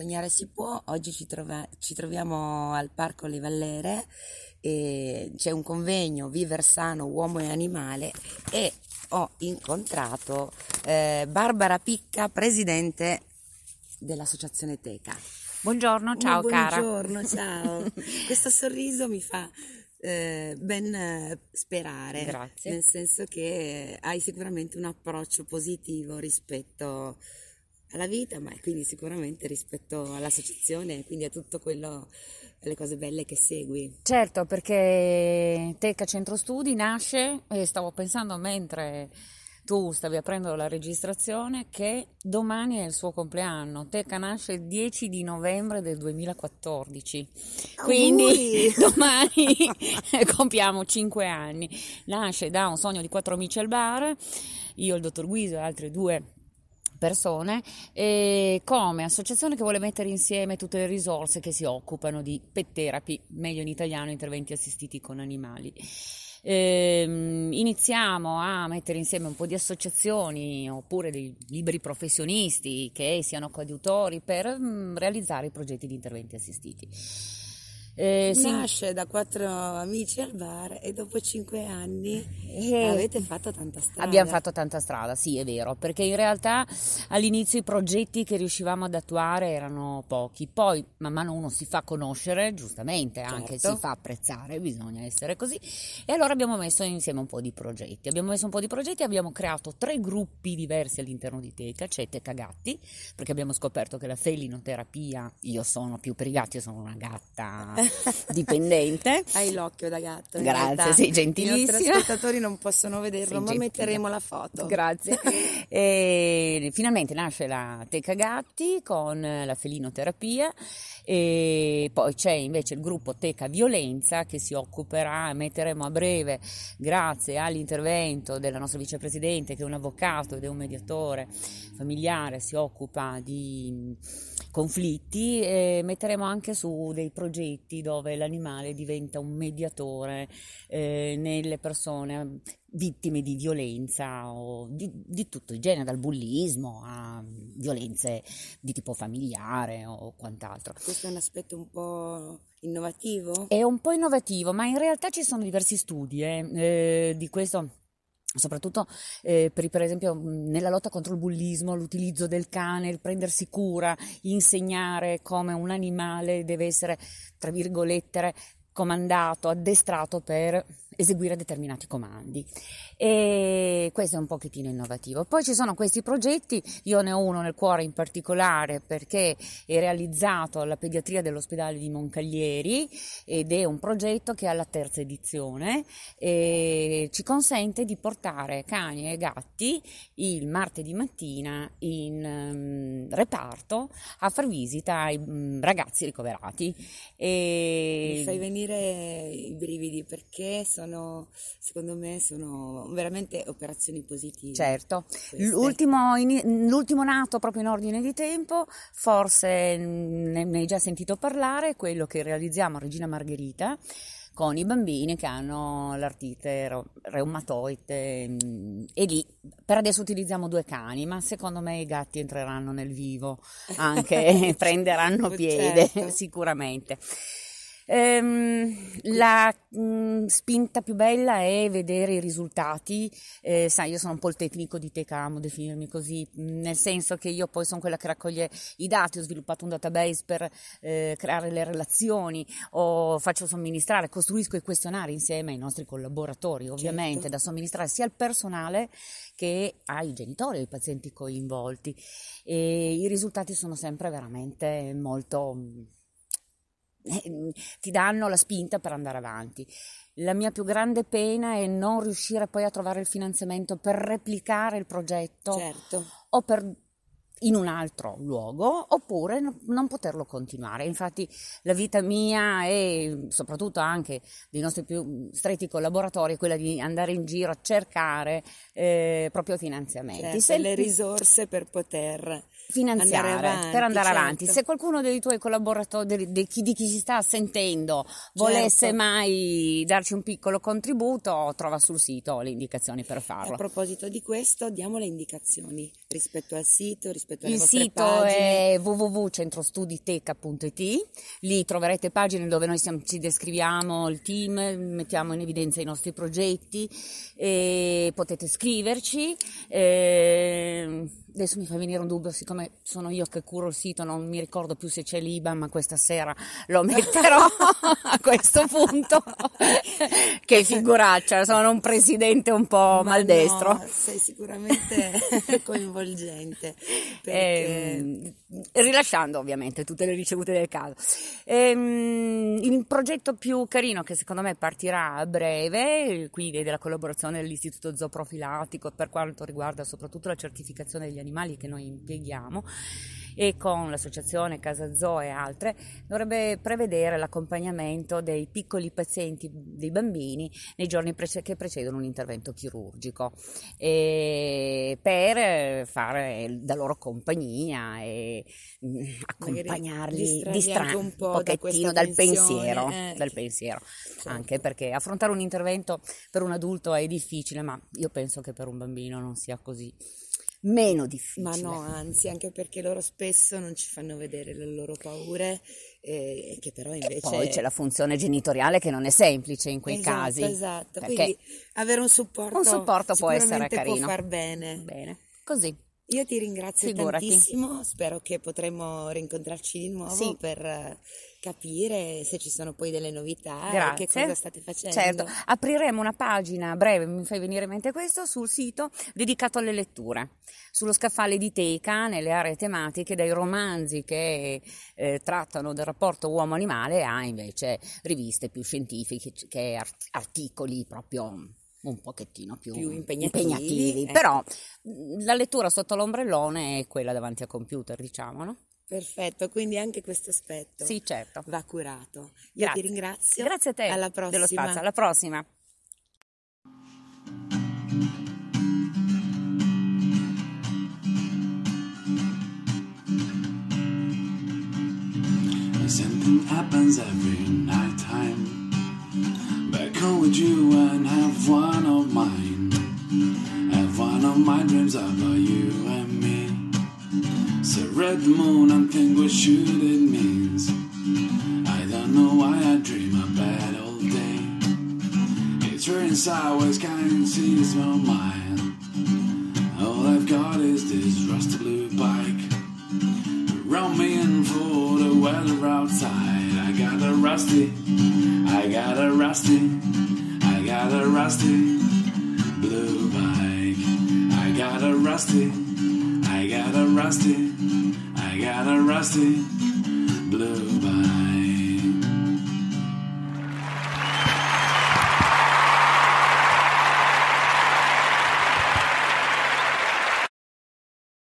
Sognare si può, oggi ci, trova, ci troviamo al Parco Le Vallere e c'è un convegno Viver sano uomo e animale e ho incontrato eh, Barbara Picca, presidente dell'associazione Teca. Buongiorno, oh, ciao buongiorno, cara. Buongiorno, ciao. Questo sorriso mi fa eh, ben eh, sperare. Grazie. Nel senso che hai sicuramente un approccio positivo rispetto a alla vita, ma quindi sicuramente rispetto all'associazione e quindi a tutto quello, alle cose belle che segui. Certo, perché Teca Centro Studi nasce e stavo pensando mentre tu stavi aprendo la registrazione che domani è il suo compleanno. Teca nasce il 10 di novembre del 2014. Quindi domani compiamo 5 anni. Nasce da un sogno di quattro amici al bar, io, il dottor Guiso e altri due persone e come associazione che vuole mettere insieme tutte le risorse che si occupano di pet therapy, meglio in italiano interventi assistiti con animali. Eh, iniziamo a mettere insieme un po' di associazioni oppure dei liberi professionisti che siano coadiutori per mh, mm, realizzare i progetti di interventi assistiti. Eh, sì. Nasce da quattro amici al bar e dopo cinque anni eh, avete fatto tanta strada. Abbiamo fatto tanta strada, sì, è vero, perché in realtà all'inizio i progetti che riuscivamo ad attuare erano pochi, poi man mano uno si fa conoscere, giustamente, certo. anche si fa apprezzare, bisogna essere così. E allora abbiamo messo insieme un po' di progetti. Abbiamo messo un po' di progetti, abbiamo creato tre gruppi diversi all'interno di Teca, c'è Teca Gatti, perché abbiamo scoperto che la felinoterapia, io sono più per i gatti, io sono una gatta dipendente. Hai l'occhio da gatto. Grazie, sei gentilissima. I nostri spettatori non possono vederlo, sei ma gentile. metteremo la foto. Grazie. e finalmente nasce la Teca Gatti con la felinoterapia e poi c'è invece il gruppo Teca Violenza che si occuperà, metteremo a breve, grazie all'intervento della nostra vicepresidente che è un avvocato ed è un mediatore familiare, si occupa di mm, conflitti, metteremo anche su dei progetti conflitti dove l'animale diventa un mediatore eh, nelle persone vittime di violenza o di, di, tutto il genere, dal bullismo a violenze di tipo familiare o quant'altro. Questo è un aspetto un po' innovativo? È un po' innovativo, ma in realtà ci sono diversi studi eh, eh, di questo soprattutto eh, per, per, esempio nella lotta contro il bullismo, l'utilizzo del cane, il prendersi cura, insegnare come un animale deve essere, tra virgolette, comandato, addestrato per eseguire determinati comandi. E questo è un pochettino innovativo. Poi ci sono questi progetti, io ne ho uno nel cuore in particolare perché è realizzato alla pediatria dell'ospedale di Moncaglieri ed è un progetto che è alla terza edizione e ci consente di portare cani e gatti il martedì mattina in um, reparto a far visita ai um, ragazzi ricoverati. E... Mi fai venire i brividi perché sono sono, secondo me, sono veramente operazioni positive. Certo, l'ultimo, in, l'ultimo, nato proprio in ordine di tempo, forse ne, ne hai già sentito parlare, quello che realizziamo a Regina Margherita con i bambini che hanno l'artite reumatoide mhmm, e lì per adesso utilizziamo due cani ma secondo me i gatti entreranno nel vivo anche prenderanno oh, piede certo. sicuramente Ehm, la mh, mm, spinta più bella è vedere i risultati. Eh, sai, io sono un po' il tecnico di Teca, amo definirmi così, nel senso che io poi sono quella che raccoglie i dati, ho sviluppato un database per eh, creare le relazioni, o faccio somministrare, costruisco i questionari insieme ai nostri collaboratori, certo. ovviamente, certo. da somministrare sia al personale che ai genitori, ai pazienti coinvolti. E i risultati sono sempre veramente molto mm, eh, mm, ti danno la spinta per andare avanti. La mia più grande pena è non riuscire poi a trovare il finanziamento per replicare il progetto certo. o per in un altro luogo oppure no, non poterlo continuare. Infatti la vita mia e soprattutto anche dei nostri più stretti collaboratori è quella di andare in giro a cercare eh, proprio finanziamenti. Certo, Sempre... le risorse per poter finanziare andare avanti, per andare certo. avanti. Se qualcuno dei tuoi collaboratori, di chi, di chi si sta sentendo, volesse certo. mai darci un piccolo contributo, trova sul sito le indicazioni per farlo. A proposito di questo, diamo le indicazioni. Rispetto al sito, rispetto alle Il sito pagine. è www.centrostuditeca.it, lì troverete pagine dove noi siamo, ci descriviamo il team, mettiamo in evidenza i nostri progetti, potete scriverci. E ehm, adesso mi fa venire un dubbio, siccome sono io che curo il sito, non mi ricordo più se c'è l'IBAN, ma questa sera lo metterò a questo punto. che figuraccia, sono un presidente un po' ma maldestro. No, sei sicuramente coinvolto coinvolgente. Perché... Eh, rilasciando ovviamente tutte le ricevute del caso. Eh, il progetto più carino che secondo me partirà a breve, qui della collaborazione dell'Istituto Zooprofilattico per quanto riguarda soprattutto la certificazione degli animali che noi impieghiamo, e con l'associazione Casa Zoo e altre dovrebbe prevedere l'accompagnamento dei piccoli pazienti, dei bambini, nei giorni prece- che precedono un intervento chirurgico e per fare da loro compagnia e mh, mm, accompagnarli, distrarli un po' un pochettino da dal, pensiero, eh, dal pensiero, certo. anche perché affrontare un intervento per un adulto è difficile, ma io penso che per un bambino non sia così meno difficile. Ma no, anzi, anche perché loro spesso non ci fanno vedere le loro paure, eh, che però invece... E poi c'è la funzione genitoriale che non è semplice in quei esatto, casi. Esatto, esatto. quindi avere un supporto... Un supporto può essere carino. Può far bene. Bene, così. Io ti ringrazio Figurati. tantissimo, spero che potremo rincontrarci di nuovo sì. per eh, capire se ci sono poi delle novità Grazie. e che cosa state facendo. Certo, apriremo una pagina breve, mi fai venire in mente questo, sul sito dedicato alle letture, sullo scaffale di Teca, nelle aree tematiche dai romanzi che eh, trattano del rapporto uomo-animale a invece riviste più scientifiche articoli proprio un pochettino più, più impegnativi, impegnativi eh. però mm, la lettura sotto l'ombrellone è quella davanti al computer, diciamo, no? Perfetto, quindi anche questo aspetto sì, certo. va curato. Io Grazie. ti ringrazio. Grazie a te. Alla prossima. Dello spazio. Alla prossima. something happens every night. you and have one of mine? Have one of my dreams about you and me. So red moon and think what should it means. I don't know why I dream about all day. It's raining sideways, can't see my mind. All I've got is this rusty blue bike. Roll me in for the weather outside. I got a rusty, I got a rusty rusty blue bike. I got a rusty, I got a rusty, I got a rusty.